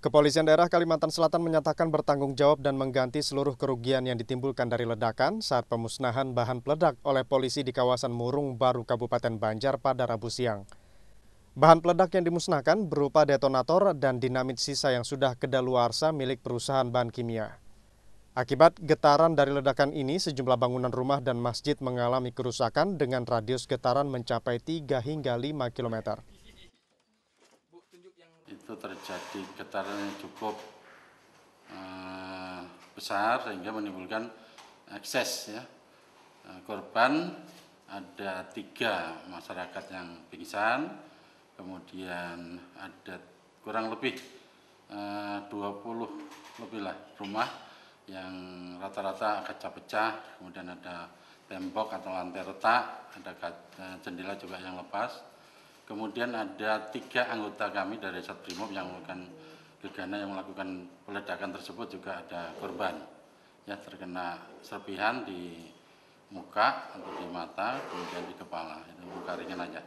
Kepolisian daerah Kalimantan Selatan menyatakan bertanggung jawab dan mengganti seluruh kerugian yang ditimbulkan dari ledakan saat pemusnahan bahan peledak oleh polisi di kawasan Murung Baru Kabupaten Banjar pada Rabu siang. Bahan peledak yang dimusnahkan berupa detonator dan dinamit sisa yang sudah kedaluarsa milik perusahaan bahan kimia. Akibat getaran dari ledakan ini, sejumlah bangunan rumah dan masjid mengalami kerusakan dengan radius getaran mencapai 3 hingga 5 kilometer itu terjadi getaran yang cukup eh, besar sehingga menimbulkan ekses ya eh, korban ada tiga masyarakat yang pingsan kemudian ada kurang lebih eh, 20 lebih lah rumah yang rata-rata kaca pecah kemudian ada tembok atau lantai retak ada eh, jendela juga yang lepas Kemudian ada tiga anggota kami dari Satrimob yang melakukan gegana yang melakukan peledakan tersebut juga ada korban ya terkena serpihan di muka atau di mata kemudian di kepala itu luka ringan aja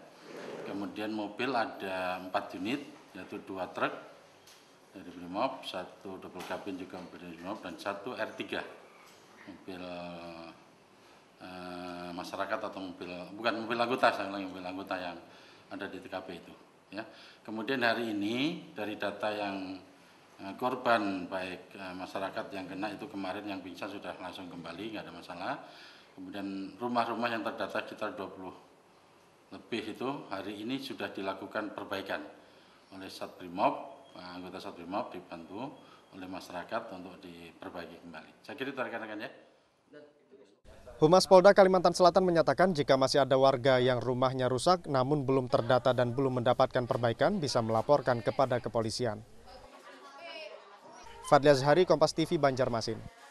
kemudian mobil ada empat unit yaitu dua truk dari Brimob satu double cabin juga dari Brimob dan satu R3 mobil eh, masyarakat atau mobil bukan mobil anggota saya ulangi mobil anggota yang ada di TKP itu. Ya. Kemudian hari ini dari data yang eh, korban baik eh, masyarakat yang kena itu kemarin yang pingsan sudah langsung kembali nggak ada masalah. Kemudian rumah-rumah yang terdata sekitar 20 lebih itu hari ini sudah dilakukan perbaikan oleh Satbrimob, eh, anggota Satbrimob dibantu oleh masyarakat untuk diperbaiki kembali. Saya kira itu rekan-rekan ya. Humas Polda Kalimantan Selatan menyatakan jika masih ada warga yang rumahnya rusak namun belum terdata dan belum mendapatkan perbaikan bisa melaporkan kepada kepolisian. Fadli Azhari, Kompas TV, Banjarmasin.